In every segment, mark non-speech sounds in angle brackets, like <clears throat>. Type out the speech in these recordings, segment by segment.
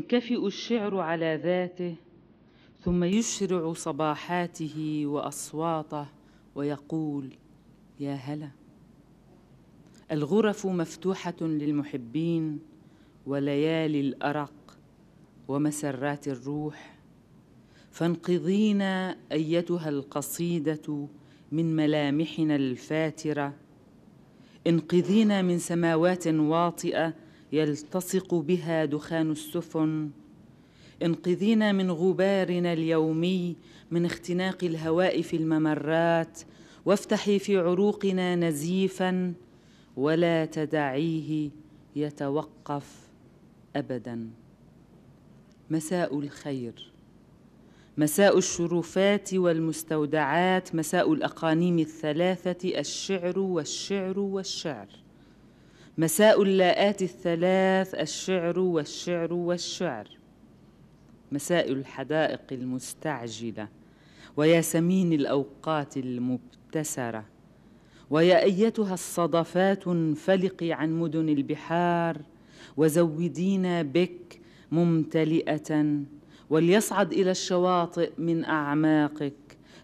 ينكفئ الشعر على ذاته ثم يشرع صباحاته واصواته ويقول يا هلا الغرف مفتوحه للمحبين وليالي الارق ومسرات الروح فانقذينا ايتها القصيده من ملامحنا الفاتره انقذينا من سماوات واطئه يلتصق بها دخان السفن انقذينا من غبارنا اليومي من اختناق الهواء في الممرات وافتحي في عروقنا نزيفا ولا تدعيه يتوقف ابدا مساء الخير مساء الشرفات والمستودعات مساء الاقانيم الثلاثه الشعر والشعر والشعر مساء اللاءات الثلاث الشعر والشعر والشعر مساء الحدائق المستعجله وياسمين الاوقات المبتسره ويا ايتها الصدفات انفلقي عن مدن البحار وزودينا بك ممتلئه وليصعد الى الشواطئ من اعماقك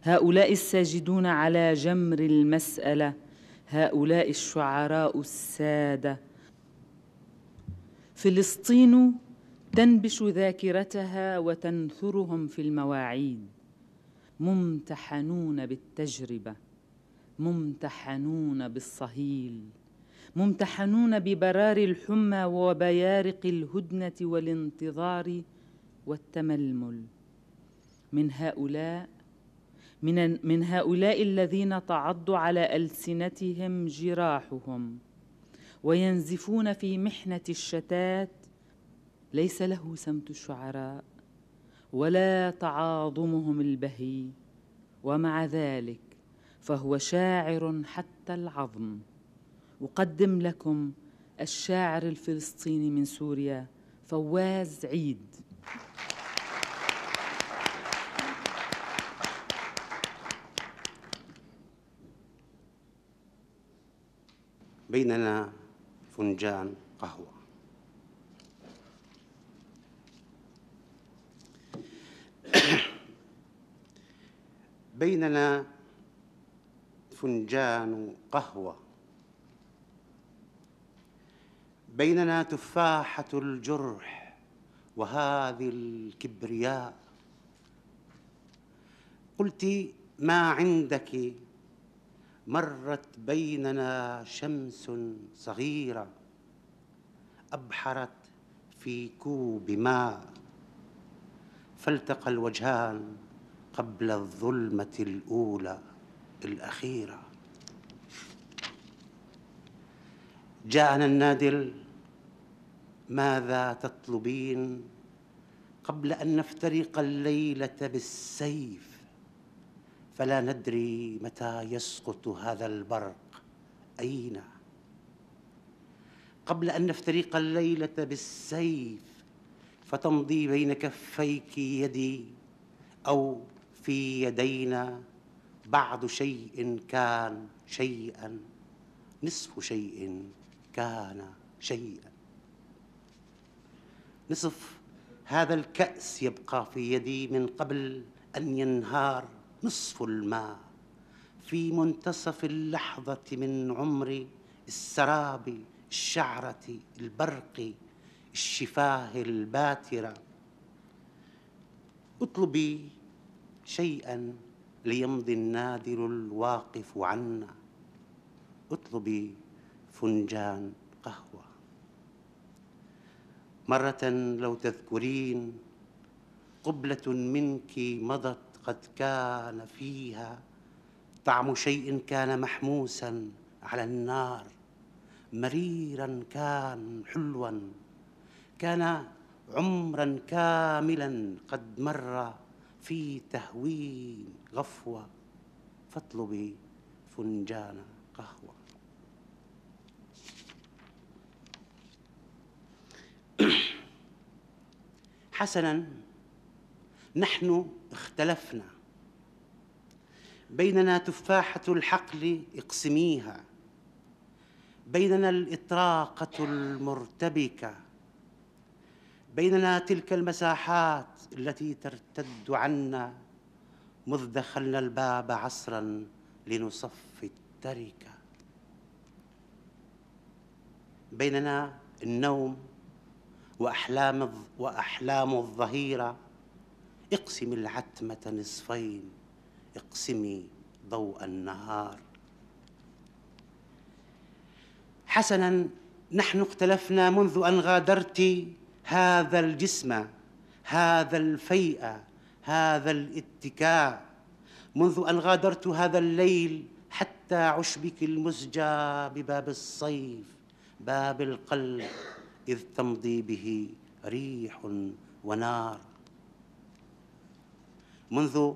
هؤلاء الساجدون على جمر المساله هؤلاء الشعراء الساده فلسطين تنبش ذاكرتها وتنثرهم في المواعيد ممتحنون بالتجربه ممتحنون بالصهيل ممتحنون ببرار الحمى وبيارق الهدنه والانتظار والتململ من هؤلاء من من هؤلاء الذين تعض على ألسنتهم جراحهم وينزفون في محنة الشتات ليس له سمت الشعراء ولا تعاظمهم البهي ومع ذلك فهو شاعر حتى العظم أقدم لكم الشاعر الفلسطيني من سوريا فواز عيد بيننا فنجان قهوة <coughs> بيننا فنجان قهوة بيننا تفاحة الجرح وهذه الكبرياء قلت ما عندك مرت بيننا شمس صغيرة أبحرت في كوب ماء فالتقى الوجهان قبل الظلمة الأولى الأخيرة جاءنا النادل ماذا تطلبين قبل أن نفترق الليلة بالسيف فلا ندري متى يسقط هذا البرق اين قبل ان نفترق الليله بالسيف فتمضي بين كفيك يدي او في يدينا بعض شيء كان شيئا نصف شيء كان شيئا نصف هذا الكأس يبقى في يدي من قبل أن ينهار نصف الماء في منتصف اللحظة من عمري السراب الشعرة البرق الشفاه الباترة اطلبي شيئا ليمضي النادر الواقف عنا اطلبي فنجان قهوة مرة لو تذكرين قبلة منك مضت قد كان فيها طعم شيء كان محموسا على النار مريرا كان حلوا كان عمرا كاملا قد مر في تهوين غفوه فاطلبي فنجان قهوه <clears throat> حسنا نحن اختلفنا بيننا تفاحة الحقل اقسميها بيننا الإطراقة المرتبكة بيننا تلك المساحات التي ترتد عنا مذ دخلنا الباب عصرا لنصفي التركة بيننا النوم وأحلام وأحلام الظهيرة اقسم العتمة نصفين اقسمي ضوء النهار حسنا نحن اختلفنا منذ أن غادرت هذا الجسم هذا الفيء هذا الاتكاء منذ أن غادرت هذا الليل حتى عشبك المزجى بباب الصيف باب القلب إذ تمضي به ريح ونار منذ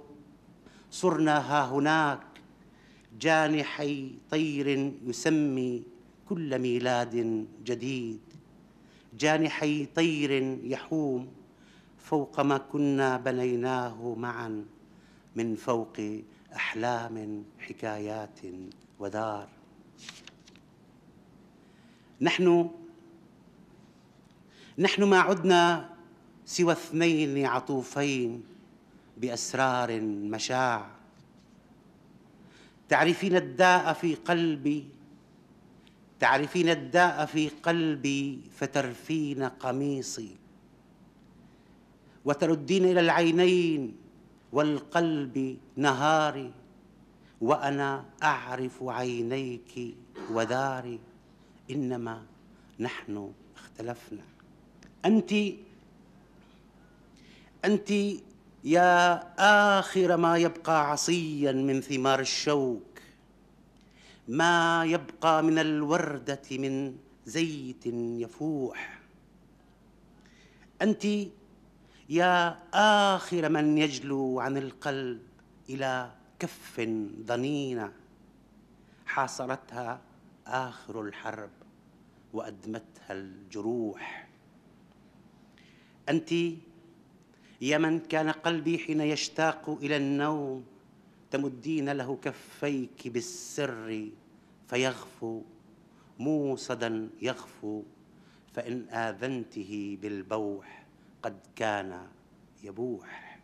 صرنا ها هناك جانحي طير يسمي كل ميلاد جديد جانحي طير يحوم فوق ما كنا بنيناه معا من فوق احلام حكايات ودار نحن نحن ما عدنا سوى اثنين عطوفين باسرار مشاع تعرفين الداء في قلبي تعرفين الداء في قلبي فترفين قميصي وتردين الى العينين والقلب نهاري وانا اعرف عينيك وداري انما نحن اختلفنا انت انت يا اخر ما يبقى عصيا من ثمار الشوك ما يبقى من الورده من زيت يفوح انت يا اخر من يجلو عن القلب الى كف ضنينه حاصرتها اخر الحرب وادمتها الجروح انت يا من كان قلبي حين يشتاق الى النوم تمدين له كفيك بالسر فيغفو موصدا يغفو فان اذنته بالبوح قد كان يبوح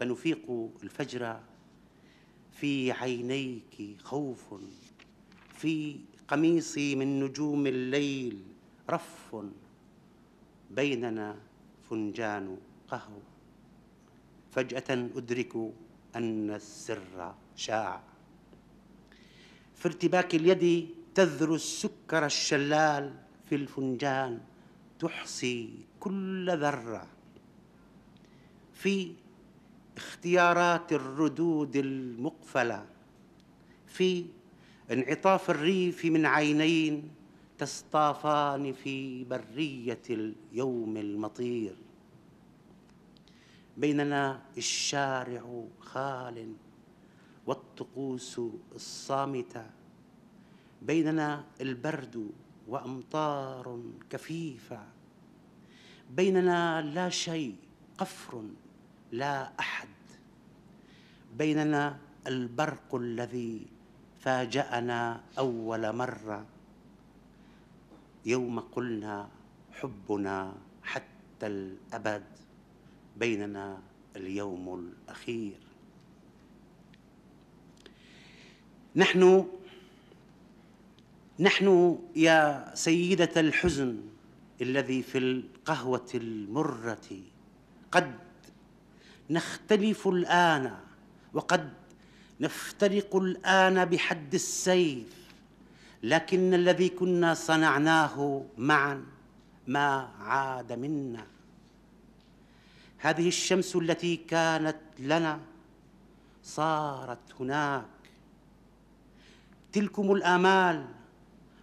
فنفيق الفجر في عينيك خوف في قميصي من نجوم الليل رف بيننا فنجان قهوة فجأة أدرك أن السر شاع في ارتباك اليد تذر السكر الشلال في الفنجان تحصي كل ذرة في اختيارات الردود المقفلة في انعطاف الريف من عينين تصطافان في بريه اليوم المطير بيننا الشارع خال والطقوس الصامته بيننا البرد وامطار كثيفه بيننا لا شيء قفر لا احد بيننا البرق الذي فاجانا اول مره يوم قلنا حبنا حتى الابد بيننا اليوم الاخير نحن نحن يا سيده الحزن الذي في القهوه المره قد نختلف الان وقد نفترق الان بحد السيف لكن الذي كنا صنعناه معا ما عاد منا هذه الشمس التي كانت لنا صارت هناك تلكم الامال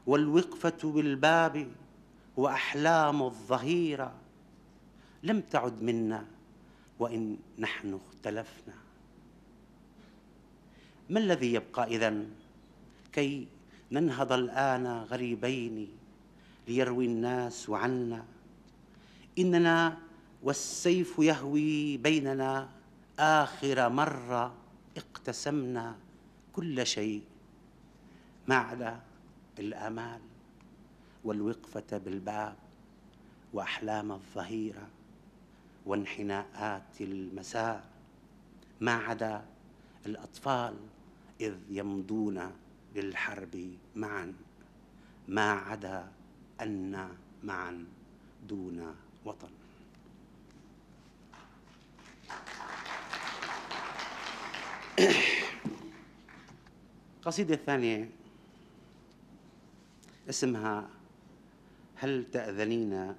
والوقفه بالباب واحلام الظهيره لم تعد منا وان نحن اختلفنا ما الذي يبقى اذن كي ننهض الآن غريبين ليروي الناس عنا إننا والسيف يهوي بيننا آخر مرة اقتسمنا كل شيء ما عدا الآمال والوقفة بالباب وأحلام الظهيرة وانحناءات المساء ما عدا الأطفال إذ يمضون للحرب معا ما عدا أن معا دون وطن قصيدة الثانية اسمها هل تأذنين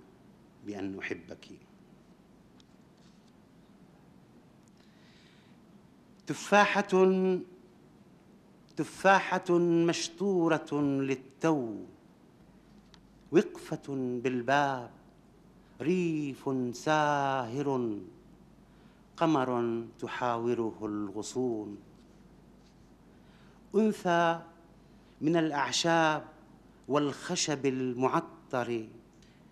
بأن أحبك تفاحة تفاحة مشتورة للتو وقفة بالباب ريف ساهر قمر تحاوره الغصون أنثى من الأعشاب والخشب المعطر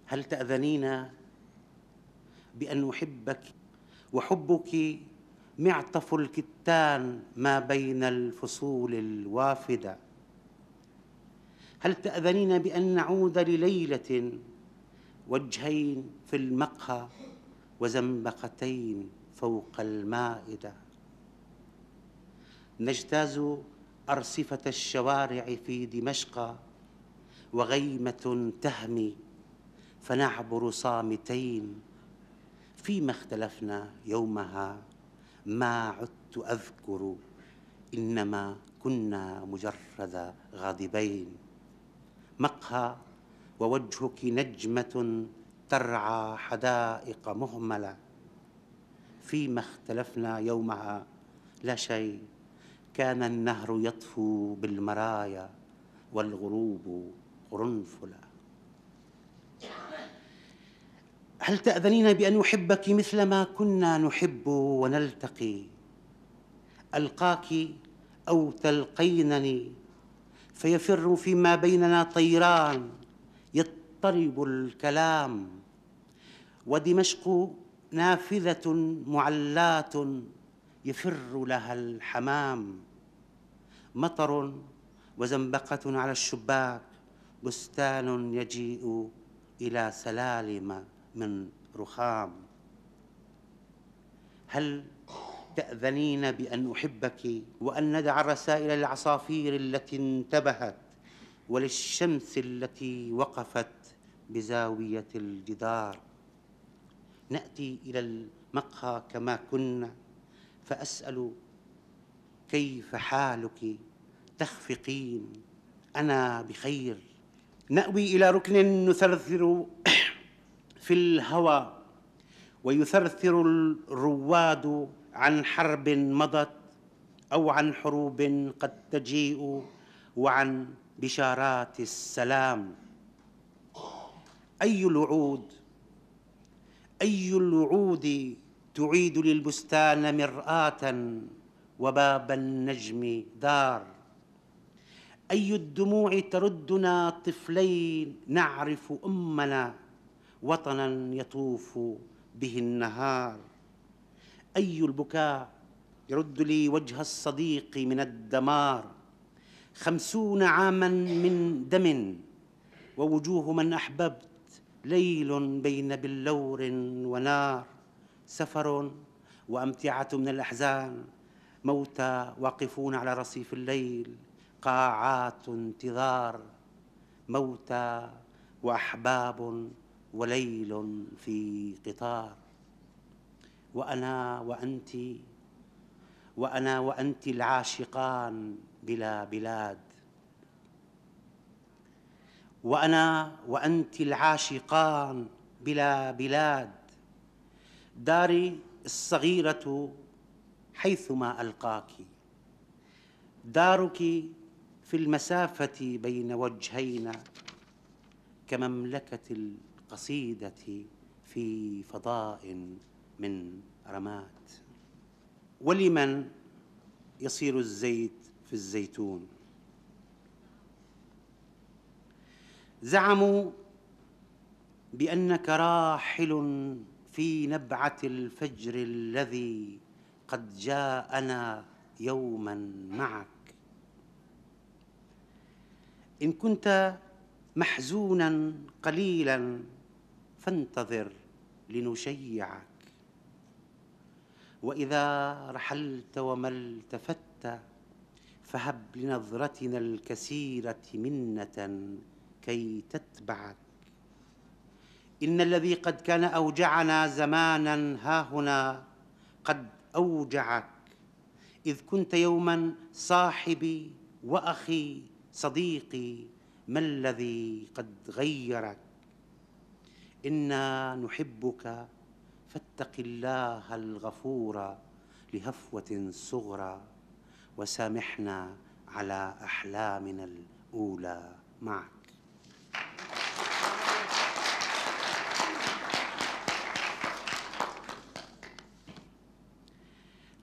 هل تأذنين بأن أحبك وحبك معطف الكتان ما بين الفصول الوافده هل تاذنين بان نعود لليله وجهين في المقهى وزنبقتين فوق المائده نجتاز ارصفه الشوارع في دمشق وغيمه تهمي فنعبر صامتين فيما اختلفنا يومها ما عدت أذكر إنما كنا مجرد غاضبين مقهى ووجهك نجمة ترعى حدائق مهملة فيما اختلفنا يومها لا شيء كان النهر يطفو بالمرايا والغروب قرنفله هل تأذنين بأن أحبك مثلما كنا نحب ونلتقي ألقاك أو تلقينني فيفر فيما بيننا طيران يضطرب الكلام ودمشق نافذة معلاة يفر لها الحمام مطر وزنبقة على الشباك بستان يجيء إلى سلالم من رخام هل تأذنين بأن أحبك وأن ندع الرسائل للعصافير التي انتبهت وللشمس التي وقفت بزاوية الجدار نأتي إلى المقهى كما كنا فأسأل كيف حالك تخفقين أنا بخير نأوي إلى ركن نثرثر في الهوى ويثرثر الرواد عن حرب مضت او عن حروب قد تجيء وعن بشارات السلام اي الوعود اي الوعود تعيد للبستان مراه وباب النجم دار اي الدموع تردنا طفلين نعرف امنا وطنا يطوف به النهار أي البكاء يرد لي وجه الصديق من الدمار خمسون عاما من دم ووجوه من أحببت ليل بين بلور ونار سفر وأمتعة من الأحزان موتى واقفون على رصيف الليل قاعات انتظار موتى وأحباب وليل في قطار وأنا وأنت وأنا وأنت العاشقان بلا بلاد وأنا وأنت العاشقان بلا بلاد داري الصغيرة حيثما ألقاكِ دارك في المسافة بين وجهينا كمملكة قصيدتي في فضاء من رماد ولمن يصير الزيت في الزيتون زعموا بانك راحل في نبعه الفجر الذي قد جاءنا يوما معك ان كنت محزونا قليلا فانتظر لنشيعك واذا رحلت وما التفت فهب لنظرتنا الكثيره منه كي تتبعك ان الذي قد كان اوجعنا زمانا هاهنا قد اوجعك اذ كنت يوما صاحبي واخي صديقي ما الذي قد غيرك إنا نحبك فاتق الله الغفور لهفوة صغرى وسامحنا على أحلامنا الأولى معك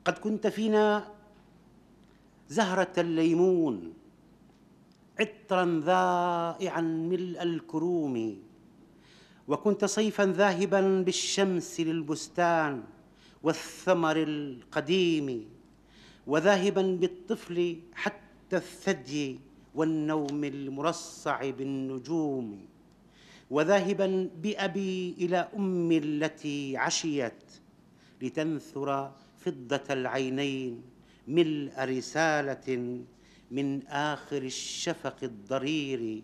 قد كنت فينا زهرة الليمون عطرا ذائعا ملء الكروم وكنت صيفا ذاهبا بالشمس للبستان والثمر القديم وذاهبا بالطفل حتى الثدي والنوم المرصع بالنجوم وذاهبا بأبي إلى أمي التي عشيت لتنثر فضة العينين ملء رسالة من آخر الشفق الضرير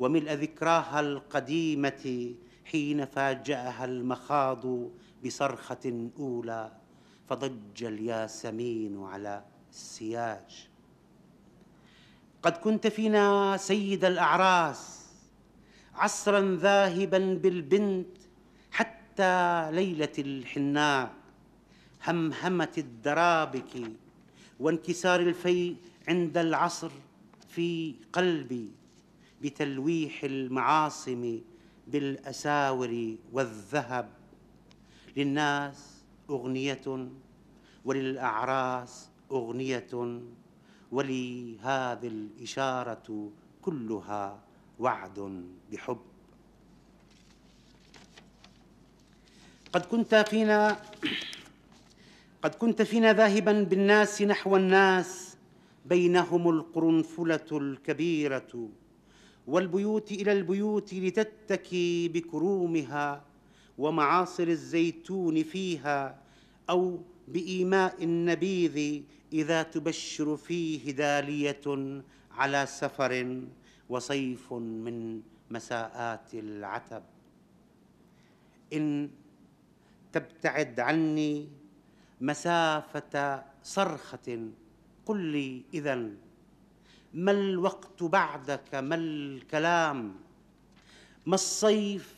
وملء ذكراها القديمة حين فاجأها المخاض بصرخة أولى فضج الياسمين على السياج قد كنت فينا سيد الأعراس عصرا ذاهبا بالبنت حتى ليلة الحناء همهمة الدرابك وانكسار الفيء عند العصر في قلبي بتلويح المعاصم بالاساور والذهب للناس اغنيه وللاعراس اغنيه ولهذه الاشاره كلها وعد بحب قد كنت فينا <clears throat> قد كنت فينا ذاهبا بالناس نحو الناس بينهم القرنفله الكبيره والبيوت إلى البيوت لتتكي بكرومها ومعاصر الزيتون فيها أو بإيماء النبيذ إذا تبشر فيه دالية على سفر وصيف من مساءات العتب إن تبتعد عني مسافة صرخة قل لي إذا ما الوقت بعدك ما الكلام ما الصيف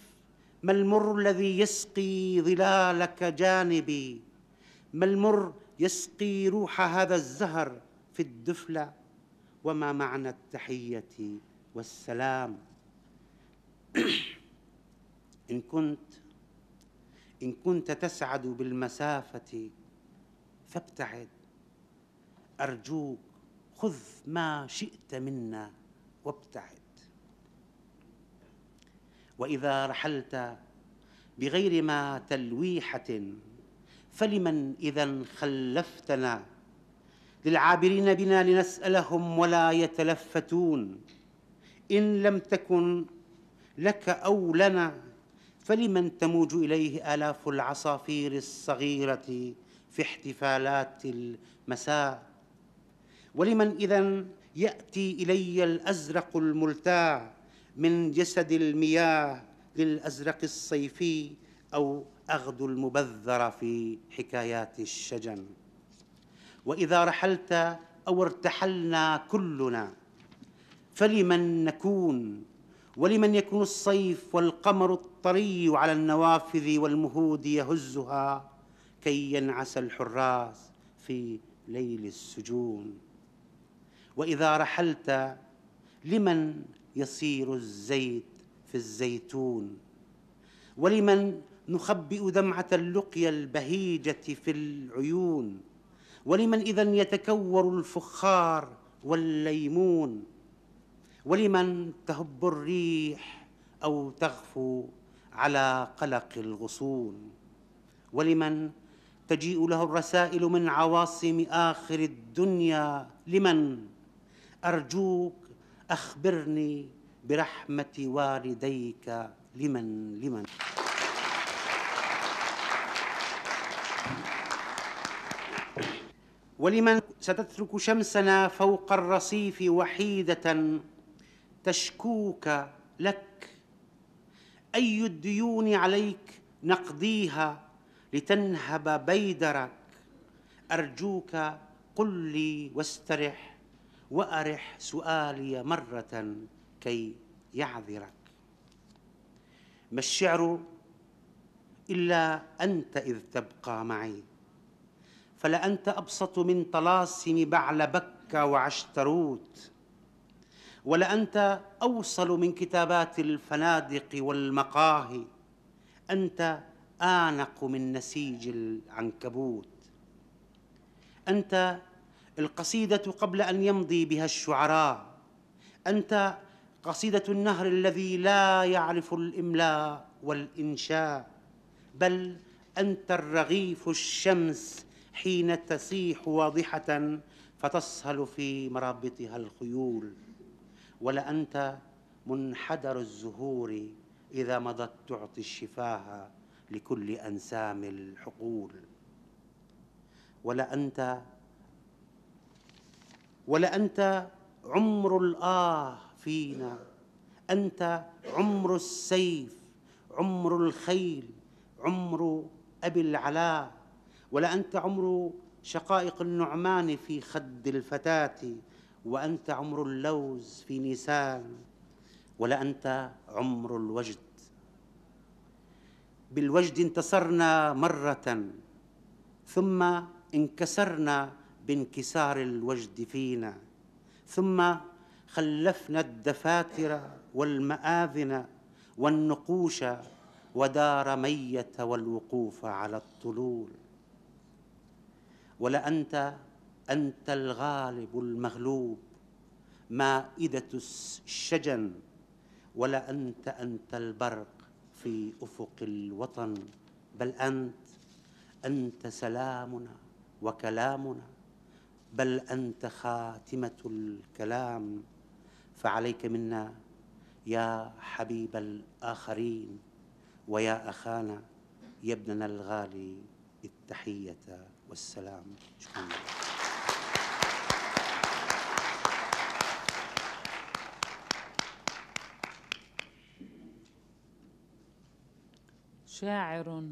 ما المر الذي يسقي ظلالك جانبي ما المر يسقي روح هذا الزهر في الدفلة وما معنى التحية والسلام <clears throat> إن كنت إن كنت تسعد بالمسافة فابتعد أرجوك خذ ما شئت منا وابتعد واذا رحلت بغير ما تلويحه فلمن اذا خلفتنا للعابرين بنا لنسالهم ولا يتلفتون ان لم تكن لك او لنا فلمن تموج اليه الاف العصافير الصغيره في احتفالات المساء ولمن إذا يأتي إلي الأزرق الملتاع من جسد المياه للأزرق الصيفي أو أغدو المبذرة في حكايات الشجن وإذا رحلت أو ارتحلنا كلنا فلمن نكون ولمن يكون الصيف والقمر الطري على النوافذ والمهود يهزها كي ينعس الحراس في ليل السجون واذا رحلت لمن يصير الزيت في الزيتون ولمن نخبئ دمعه اللقيا البهيجه في العيون ولمن اذا يتكور الفخار والليمون ولمن تهب الريح او تغفو على قلق الغصون ولمن تجيء له الرسائل من عواصم اخر الدنيا لمن أرجوك أخبرني برحمة والديك لمن لمن ولمن ستترك شمسنا فوق الرصيف وحيدة تشكوك لك أي الديون عليك نقضيها لتنهب بيدرك أرجوك قل لي واسترح وأرح سؤالي مرة كي يعذرك ما الشعر إلا أنت إذ تبقى معي فلأنت أبسط من طلاسم بعل بكة وعشتروت ولأنت أوصل من كتابات الفنادق والمقاهي أنت آنق من نسيج العنكبوت أنت القصيدة قبل أن يمضي بها الشعراء أنت قصيدة النهر الذي لا يعرف الإملاء والإنشاء بل أنت الرغيف الشمس حين تسيح واضحة فتصهل في مرابطها الخيول ولأنت منحدر الزهور إذا مضت تعطي الشفاه لكل أنسام الحقول ولأنت ولا أنت عمر الآه فينا أنت عمر السيف عمر الخيل عمر أبي العلاء ولا أنت عمر شقائق النعمان في خد الفتاة وأنت عمر اللوز في نيسان ولا أنت عمر الوجد بالوجد انتصرنا مرة ثم انكسرنا بانكسار الوجد فينا ثم خلفنا الدفاتر والمآذن والنقوش ودار مية والوقوف على الطلول ولأنت أنت الغالب المغلوب مائدة الشجن ولأنت أنت البرق في أفق الوطن بل أنت أنت سلامنا وكلامنا بل انت خاتمه الكلام فعليك منا يا حبيب الاخرين ويا اخانا يا ابننا الغالي التحيه والسلام شكرا شاعر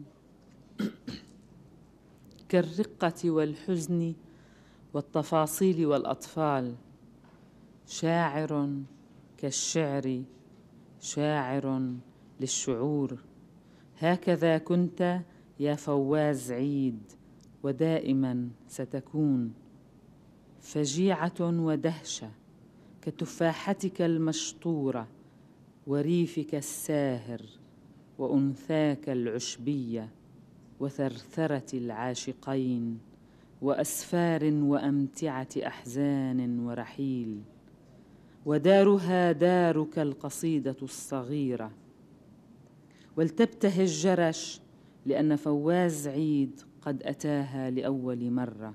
كالرقه والحزن والتفاصيل والاطفال شاعر كالشعر شاعر للشعور هكذا كنت يا فواز عيد ودائما ستكون فجيعه ودهشه كتفاحتك المشطوره وريفك الساهر وانثاك العشبيه وثرثره العاشقين واسفار وامتعه احزان ورحيل ودارها دارك القصيده الصغيره ولتبتهج جرش لان فواز عيد قد اتاها لاول مره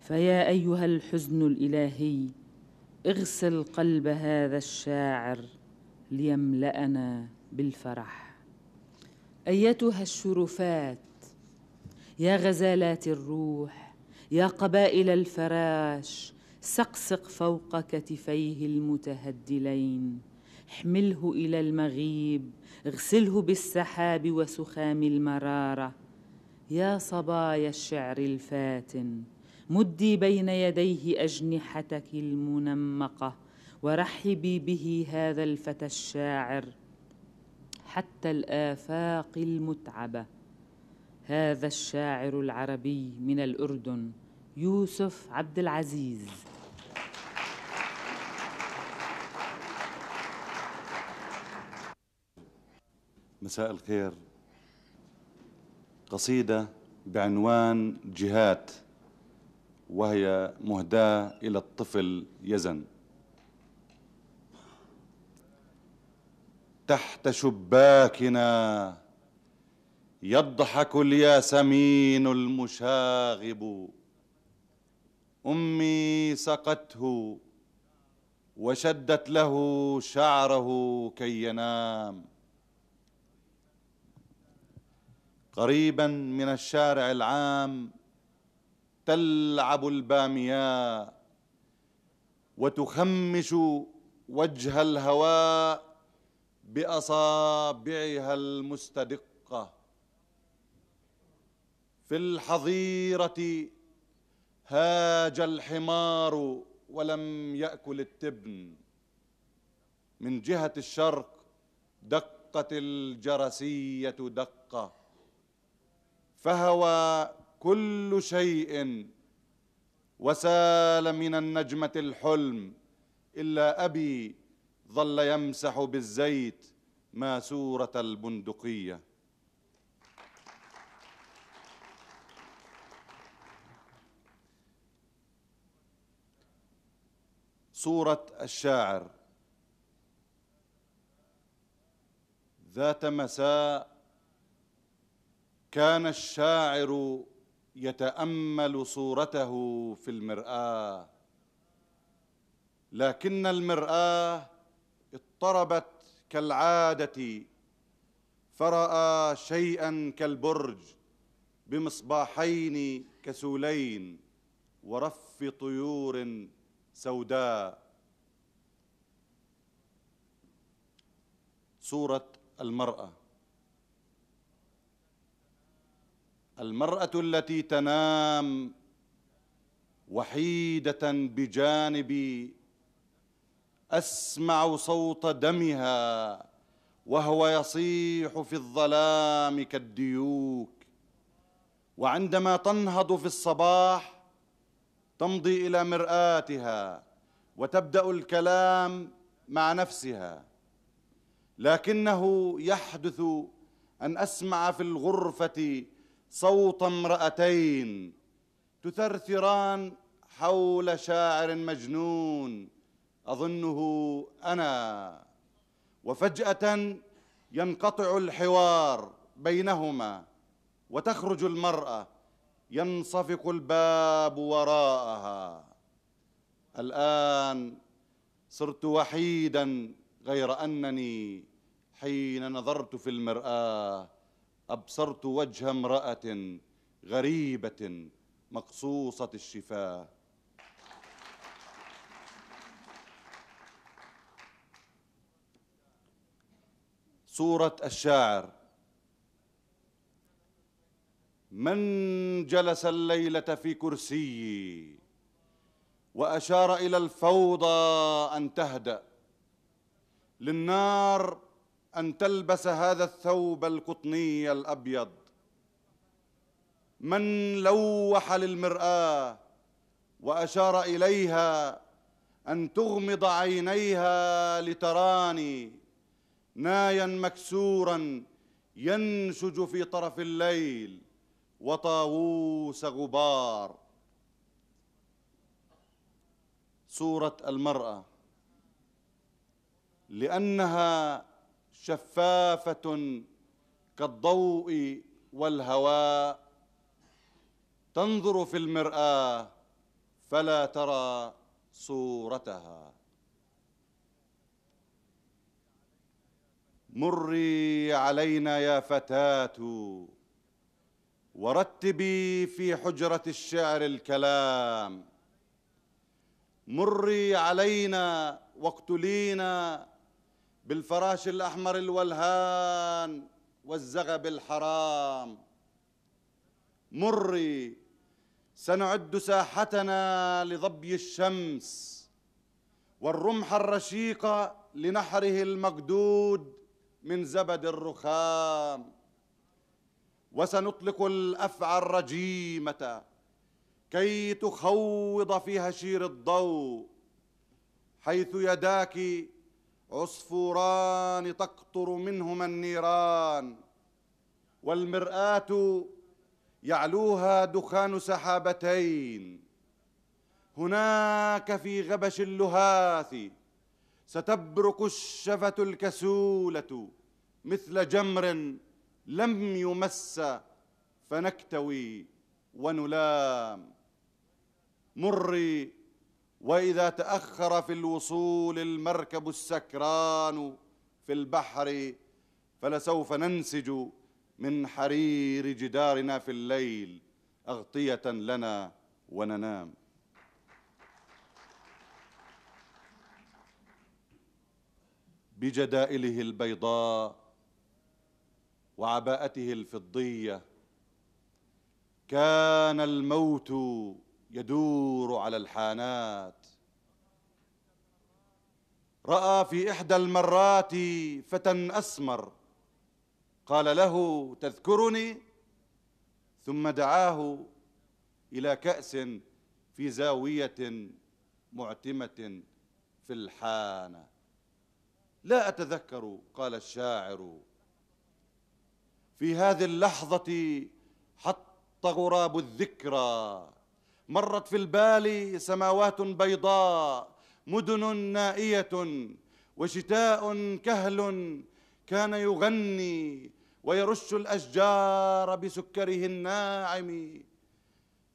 فيا ايها الحزن الالهي اغسل قلب هذا الشاعر ليملانا بالفرح ايتها الشرفات يا غزالات الروح يا قبائل الفراش سقسق فوق كتفيه المتهدلين احمله الى المغيب اغسله بالسحاب وسخام المراره يا صبايا الشعر الفاتن مدي بين يديه اجنحتك المنمقه ورحبي به هذا الفتى الشاعر حتى الافاق المتعبه هذا الشاعر العربي من الأردن يوسف عبد العزيز مساء الخير قصيدة بعنوان جهات وهي مهداة إلى الطفل يزن تحت شباكنا يضحك الياسمين المشاغب امي سقته وشدت له شعره كي ينام قريبا من الشارع العام تلعب البامياء وتخمش وجه الهواء باصابعها المستدقه في الحظيرة هاج الحمار ولم يأكل التبن من جهة الشرق دقت الجرسية دقة فهوى كل شيء وسال من النجمة الحلم إلا أبي ظل يمسح بالزيت ماسورة البندقيه صورة الشاعر ذات مساء كان الشاعر يتامل صورته في المراه لكن المراه اضطربت كالعاده فراى شيئا كالبرج بمصباحين كسولين ورف طيور سوداء صورة المرأة المرأة التي تنام وحيدة بجانبي أسمع صوت دمها وهو يصيح في الظلام كالديوك وعندما تنهض في الصباح تمضي الى مراتها وتبدا الكلام مع نفسها لكنه يحدث ان اسمع في الغرفه صوت امراتين تثرثران حول شاعر مجنون اظنه انا وفجاه ينقطع الحوار بينهما وتخرج المراه ينصفق الباب وراءها الان صرت وحيدا غير انني حين نظرت في المراه ابصرت وجه امراه غريبه مقصوصه الشفاه صوره الشاعر من جلس الليله في كرسيي واشار الى الفوضى ان تهدا للنار ان تلبس هذا الثوب القطني الابيض من لوح للمراه واشار اليها ان تغمض عينيها لتراني نايا مكسورا ينشج في طرف الليل وطاووس غبار صورة المرأة لأنها شفافة كالضوء والهواء تنظر في المرآة فلا ترى صورتها مري علينا يا فتاه ورتبي في حجرة الشعر الكلام مري علينا واقتلينا بالفراش الأحمر الولهان والزغب الحرام مري سنعد ساحتنا لظبي الشمس والرمح الرشيق لنحره المقدود من زبد الرخام وسنطلق الافعى الرجيمه كي تخوض في هشير الضوء حيث يداك عصفوران تقطر منهما النيران والمراه يعلوها دخان سحابتين هناك في غبش اللهاث ستبرق الشفه الكسوله مثل جمر لم يمس فنكتوي ونلام مري واذا تاخر في الوصول المركب السكران في البحر فلسوف ننسج من حرير جدارنا في الليل اغطيه لنا وننام بجدائله البيضاء وعباءته الفضيه كان الموت يدور على الحانات راى في احدى المرات فتى اسمر قال له تذكرني ثم دعاه الى كاس في زاويه معتمه في الحانه لا اتذكر قال الشاعر في هذه اللحظة حط غراب الذكرى مرت في البال سماوات بيضاء مدن نائية وشتاء كهل كان يغني ويرش الأشجار بسكره الناعم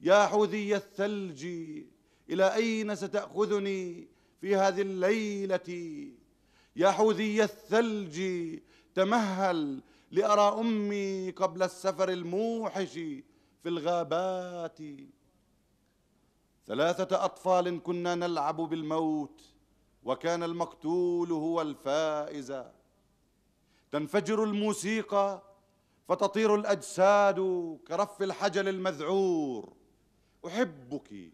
يا حوذي الثلج إلى أين ستأخذني في هذه الليلة يا حوذي الثلج تمهل لأرى أمي قبل السفر الموحش في الغابات ثلاثة أطفال كنا نلعب بالموت وكان المقتول هو الفائز تنفجر الموسيقى فتطير الأجساد كرف الحجل المذعور أحبك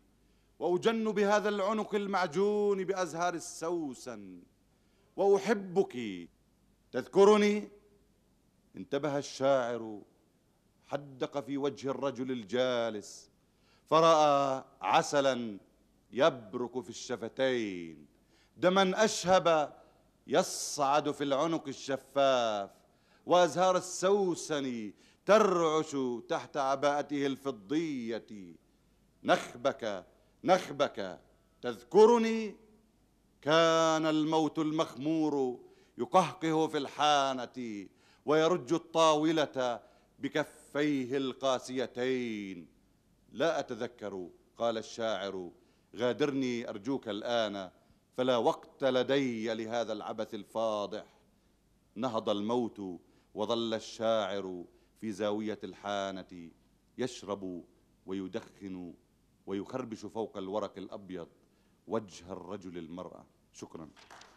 وأجن بهذا العنق المعجون بأزهار السوسن وأحبك تذكرني انتبه الشاعر حدق في وجه الرجل الجالس فراى عسلا يبرك في الشفتين دما اشهب يصعد في العنق الشفاف وازهار السوسن ترعش تحت عباءته الفضيه نخبك نخبك تذكرني كان الموت المخمور يقهقه في الحانه ويرج الطاولة بكفيه القاسيتين لا أتذكر قال الشاعر غادرني أرجوك الآن فلا وقت لدي لهذا العبث الفاضح نهض الموت وظل الشاعر في زاوية الحانة يشرب ويدخن ويخربش فوق الورق الأبيض وجه الرجل المرأة شكرا